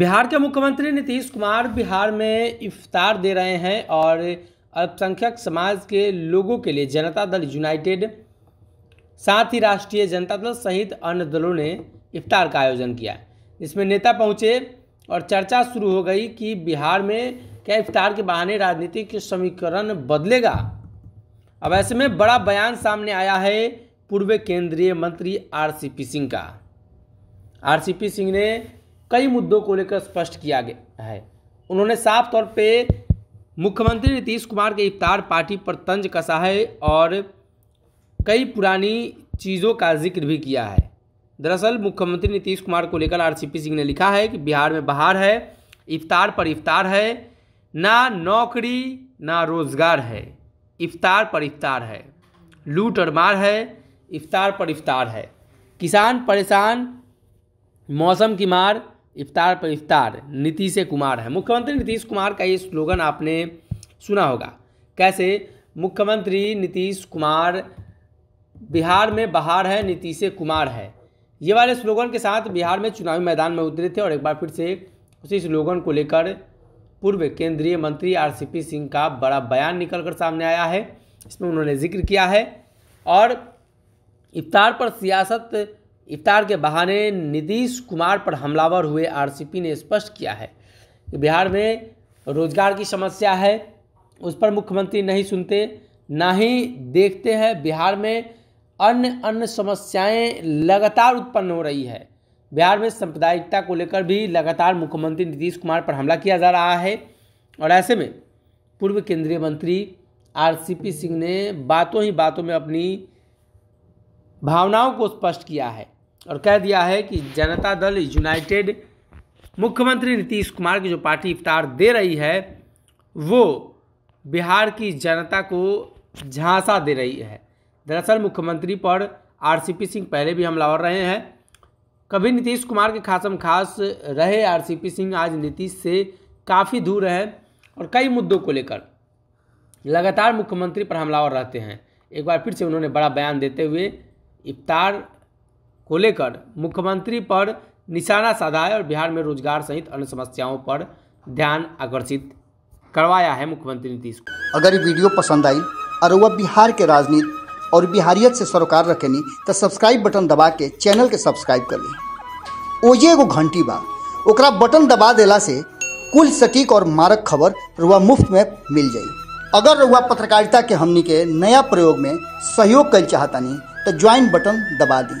बिहार के मुख्यमंत्री नीतीश कुमार बिहार में इफ्तार दे रहे हैं और अल्पसंख्यक समाज के लोगों के लिए जनता दल यूनाइटेड साथ ही राष्ट्रीय जनता दल सहित अन्य दलों ने इफ्तार का आयोजन किया इसमें नेता पहुंचे और चर्चा शुरू हो गई कि बिहार में क्या इफ्तार के बहाने राजनीतिक समीकरण बदलेगा अब ऐसे में बड़ा बयान सामने आया है पूर्व केंद्रीय मंत्री आर सिंह का आरसीपी सिंह ने कई मुद्दों को लेकर स्पष्ट किया गया है उन्होंने साफ तौर पे मुख्यमंत्री नीतीश कुमार के इफ्तार पार्टी पर तंज कसा है और कई पुरानी चीज़ों का जिक्र भी किया है दरअसल मुख्यमंत्री नीतीश कुमार को लेकर आरसीपी सिंह ने लिखा है कि बिहार में बाहर है इफ्तार पर इफ्तार है ना नौकरी ना रोज़गार है इफ्तार पर इफ्तार है लूट और मार है इफ्तार पर इफ्तार है किसान परेशान मौसम की मार इफ्तार पर इफ्तार नीतीश कुमार है मुख्यमंत्री नीतीश कुमार का ये स्लोगन आपने सुना होगा कैसे मुख्यमंत्री नीतीश कुमार बिहार में बाहर है नीतीश कुमार है ये वाले स्लोगन के साथ बिहार में चुनावी मैदान में उतरे थे और एक बार फिर से उसी स्लोगन को लेकर पूर्व केंद्रीय मंत्री आरसीपी सिंह का बड़ा बयान निकल कर सामने आया है इसमें उन्होंने जिक्र किया है और इफ्तार पर सियासत इफ्तार के बहाने नीतीश कुमार पर हमलावर हुए आरसीपी ने स्पष्ट किया है कि बिहार में रोजगार की समस्या है उस पर मुख्यमंत्री नहीं सुनते ना ही देखते हैं बिहार में अन्य अन्य समस्याएं लगातार उत्पन्न हो रही है बिहार में सांप्रदायिकता को लेकर भी लगातार मुख्यमंत्री नीतीश कुमार पर हमला किया जा रहा है और ऐसे में पूर्व केंद्रीय मंत्री आरसीपी सिंह ने बातों ही बातों में अपनी भावनाओं को स्पष्ट किया है और कह दिया है कि जनता दल यूनाइटेड मुख्यमंत्री नीतीश कुमार की जो पार्टी इफ्तार दे रही है वो बिहार की जनता को झांसा दे रही है दरअसल मुख्यमंत्री पर आरसीपी सिंह पहले भी हमलावर रहे हैं कभी नीतीश कुमार के खासम खास रहे आरसीपी सिंह आज नीतीश से काफ़ी दूर हैं और कई मुद्दों को लेकर लगातार मुख्यमंत्री पर हमलावर रहते हैं एक बार फिर से उन्होंने बड़ा बयान देते हुए इफ्तार को लेकर मुख्यमंत्री पर निशाना साधा है और बिहार में रोजगार सहित अन्य समस्याओं पर ध्यान आकर्षित करवाया है मुख्यमंत्री नीतीश को अगर ये वीडियो पसंद आई और वह बिहार के राजनीति और बिहारियत से सरोकार रखेनी तो सब्सक्राइब बटन दबा के चैनल के सब्सक्राइब कर ली ओजे एगो घंटी बा ओकरा बटन दबा दिला से कुल सटीक और मारक खबर रुआ मुफ्त में मिल जाए अगर रुआ पत्रकारिता के हमनी के नया प्रयोग में सहयोग कर चाहतनी तो ज्वाइन बटन दबा दी